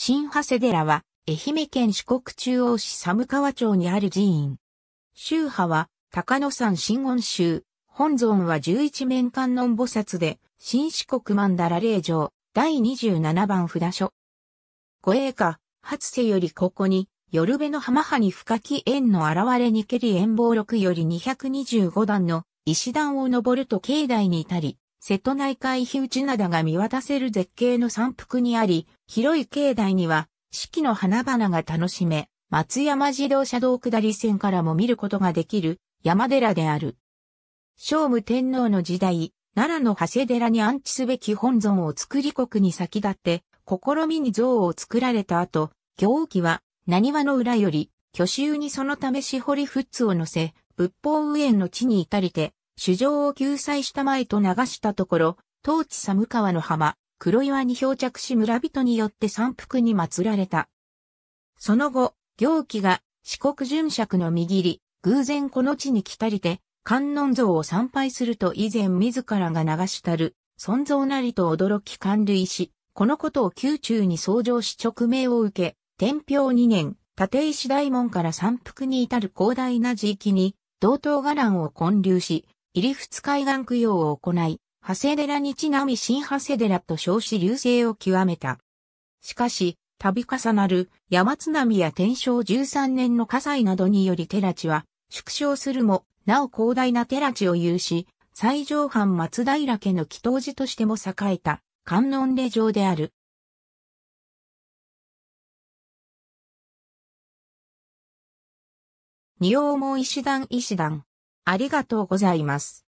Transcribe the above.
新長谷寺は、愛媛県四国中央市寒川町にある寺院。宗派は、高野山真言宗。本尊は十一面観音菩薩で、新四国曼荼羅霊場、第27番札所。護衛華、初世よりここに、夜べの浜派に深き縁の現れにけり縁望録より225段の石段を登ると境内に至り、瀬戸内海日内灘が見渡せる絶景の山腹にあり、広い境内には四季の花々が楽しめ、松山自動車道下り線からも見ることができる山寺である。聖武天皇の時代、奈良の長谷寺に安置すべき本尊を作り国に先立って、試みに像を作られた後、行基は、何話の裏より、巨集にそのためし堀仏を乗せ、仏法右縁の地に至りて、主上を救済したまえと流したところ、当地寒川の浜、黒岩に漂着し村人によって山腹に祀られた。その後、行基が四国巡爵の右利、偶然この地に来たりて、観音像を参拝すると以前自らが流したる、尊像なりと驚き感類し、このことを宮中に創上し直命を受け、天平二年、立石大門から山腹に至る広大な地域に、同等伽藍を建立し、入仏海岸供養を行い、長谷寺にちなみ新長谷寺と称し流星を極めた。しかし、度重なる山津波や天正13年の火災などにより寺地は縮小するも、なお広大な寺地を有し、最上藩松平家の祈祷寺としても栄えた観音寺場である。仁王門石段石段。ありがとうございます。